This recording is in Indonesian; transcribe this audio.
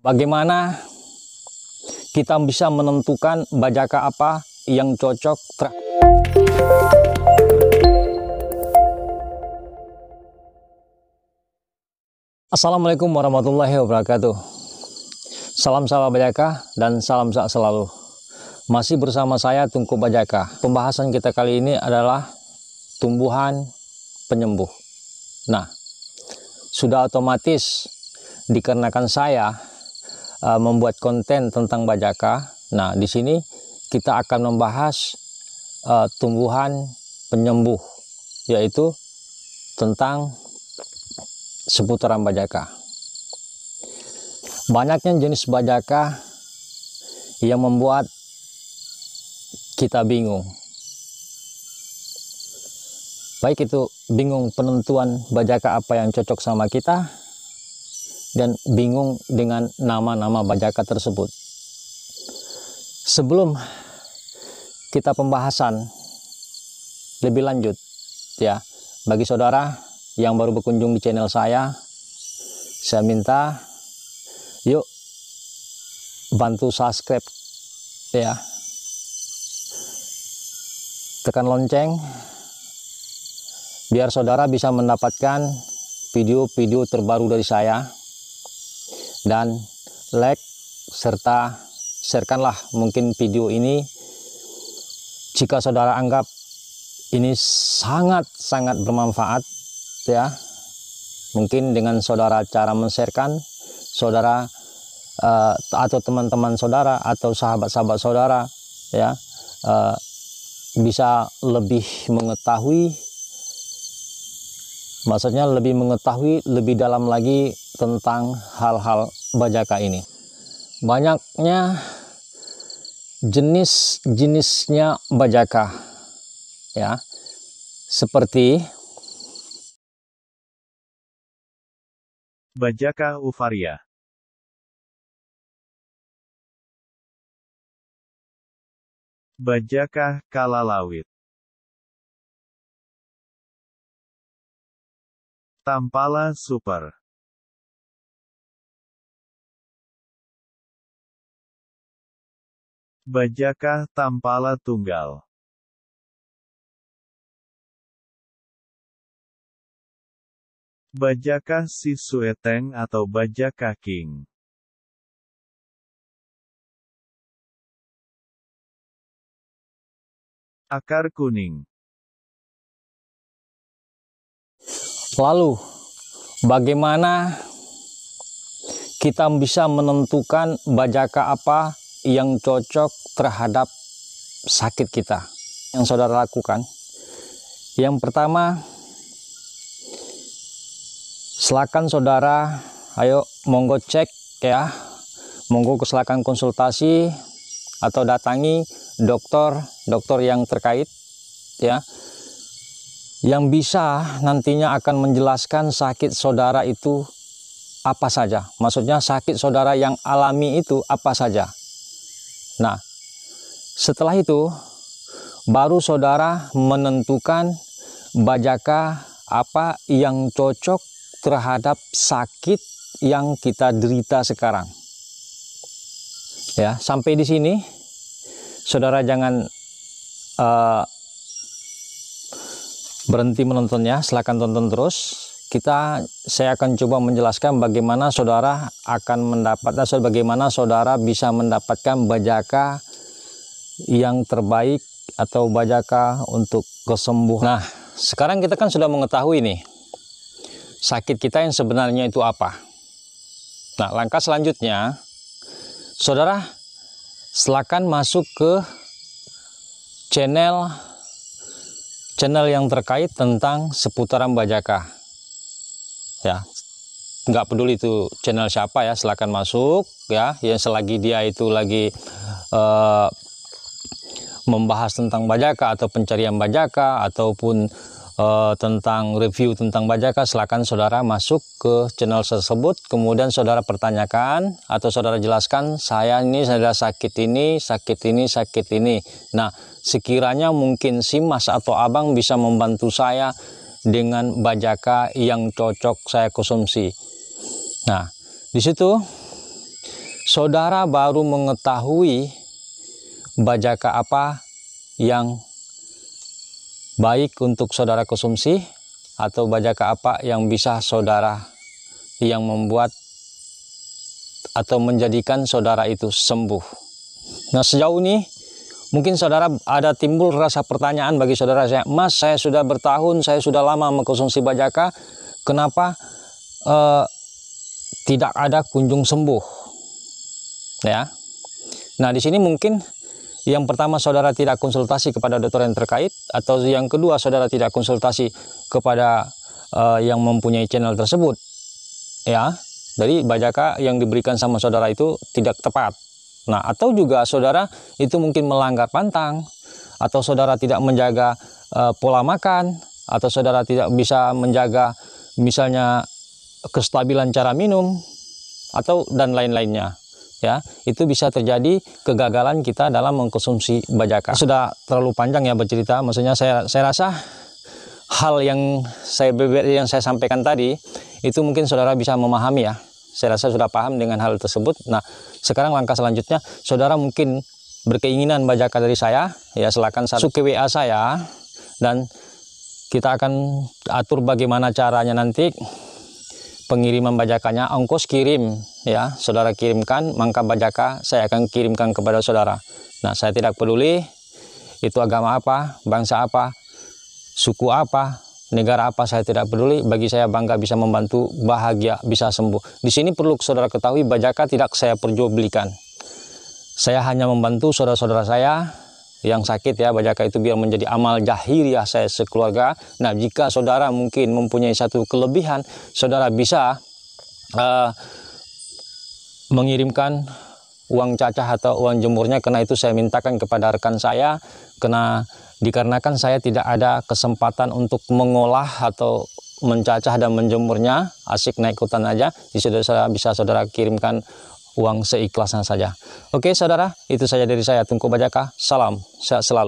Bagaimana kita bisa menentukan bajaka apa yang cocok truk? Assalamualaikum warahmatullahi wabarakatuh. Salam salam bajaka dan salam sak selalu. Masih bersama saya Tungku Bajaka. Pembahasan kita kali ini adalah tumbuhan penyembuh. Nah, sudah otomatis dikarenakan saya Uh, membuat konten tentang bajaka. Nah, di sini kita akan membahas uh, tumbuhan penyembuh, yaitu tentang seputaran bajaka. Banyaknya jenis bajaka yang membuat kita bingung. Baik itu bingung penentuan bajaka apa yang cocok sama kita, dan bingung dengan nama-nama bajaka tersebut. Sebelum kita pembahasan lebih lanjut ya, bagi saudara yang baru berkunjung di channel saya, saya minta yuk bantu subscribe ya. Tekan lonceng biar saudara bisa mendapatkan video-video terbaru dari saya dan like serta sharekanlah mungkin video ini jika saudara anggap ini sangat-sangat bermanfaat ya mungkin dengan saudara cara menserkan saudara uh, atau teman-teman saudara atau sahabat-sahabat saudara ya uh, bisa lebih mengetahui Maksudnya lebih mengetahui lebih dalam lagi tentang hal-hal bajaka ini. Banyaknya jenis-jenisnya bajaka. Ya. Seperti Bajaka uvaria Bajaka Kalalawit. Tampala Super Bajakah Tampala Tunggal Bajakah si sueteng atau bajakah king? Akar kuning Lalu, bagaimana kita bisa menentukan bajaka apa yang cocok terhadap sakit kita yang saudara lakukan? Yang pertama, silakan saudara, ayo monggo cek ya, monggo silakan konsultasi atau datangi dokter dokter yang terkait ya yang bisa nantinya akan menjelaskan sakit saudara itu apa saja. Maksudnya sakit saudara yang alami itu apa saja. Nah, setelah itu baru saudara menentukan bajaka apa yang cocok terhadap sakit yang kita derita sekarang. Ya, sampai di sini saudara jangan uh, berhenti menontonnya, silahkan tonton terus. Kita saya akan coba menjelaskan bagaimana saudara akan mendapatkan, bagaimana saudara bisa mendapatkan bajaka yang terbaik atau bajaka untuk kesembuhan. Nah, sekarang kita kan sudah mengetahui ini sakit kita yang sebenarnya itu apa. Nah, langkah selanjutnya saudara silahkan masuk ke channel channel yang terkait tentang seputaran bajaka ya nggak peduli itu channel siapa ya silahkan masuk ya yang selagi dia itu lagi uh, membahas tentang bajaka atau pencarian bajaka ataupun Eh, tentang review tentang bajakah silakan saudara masuk ke channel tersebut. Kemudian saudara pertanyakan atau saudara jelaskan, saya ini saya sakit ini, sakit ini, sakit ini. Nah, sekiranya mungkin si mas atau abang bisa membantu saya dengan bajaka yang cocok saya konsumsi. Nah, disitu saudara baru mengetahui bajaka apa yang baik untuk saudara konsumsi atau bajaka apa yang bisa saudara yang membuat atau menjadikan saudara itu sembuh. Nah sejauh ini mungkin saudara ada timbul rasa pertanyaan bagi saudara saya, Mas saya sudah bertahun, saya sudah lama mengkonsumsi bajaka, kenapa eh, tidak ada kunjung sembuh? Ya. Nah di sini mungkin yang pertama, saudara tidak konsultasi kepada dokter yang terkait, atau yang kedua, saudara tidak konsultasi kepada uh, yang mempunyai channel tersebut. Ya, jadi bajaka yang diberikan sama saudara itu tidak tepat. Nah, atau juga saudara itu mungkin melanggar pantang, atau saudara tidak menjaga uh, pola makan, atau saudara tidak bisa menjaga, misalnya kestabilan cara minum, atau dan lain-lainnya ya itu bisa terjadi kegagalan kita dalam mengkonsumsi bajaka sudah terlalu panjang ya bercerita maksudnya saya saya rasa hal yang saya yang saya sampaikan tadi itu mungkin saudara bisa memahami ya saya rasa sudah paham dengan hal tersebut nah sekarang langkah selanjutnya saudara mungkin berkeinginan bajaka dari saya ya silakan satu ke WA saya dan kita akan atur bagaimana caranya nanti pengiriman bajakannya ongkos kirim ya saudara kirimkan maka bajaka saya akan kirimkan kepada saudara nah saya tidak peduli itu agama apa bangsa apa suku apa negara apa saya tidak peduli bagi saya bangga bisa membantu bahagia bisa sembuh di sini perlu saudara ketahui bajaka tidak saya perjualbelikan saya hanya membantu saudara-saudara saya yang sakit ya baca itu biar menjadi amal ya saya sekeluarga. Nah, jika saudara mungkin mempunyai satu kelebihan, saudara bisa uh, mengirimkan uang cacah atau uang jemurnya karena itu saya mintakan kepada rekan saya karena dikarenakan saya tidak ada kesempatan untuk mengolah atau mencacah dan menjemurnya asik naik hutan aja di saudara bisa saudara kirimkan uang seikhlasnya saja. Oke saudara, itu saja dari saya Tungku bajakah. Salam, sehat selalu.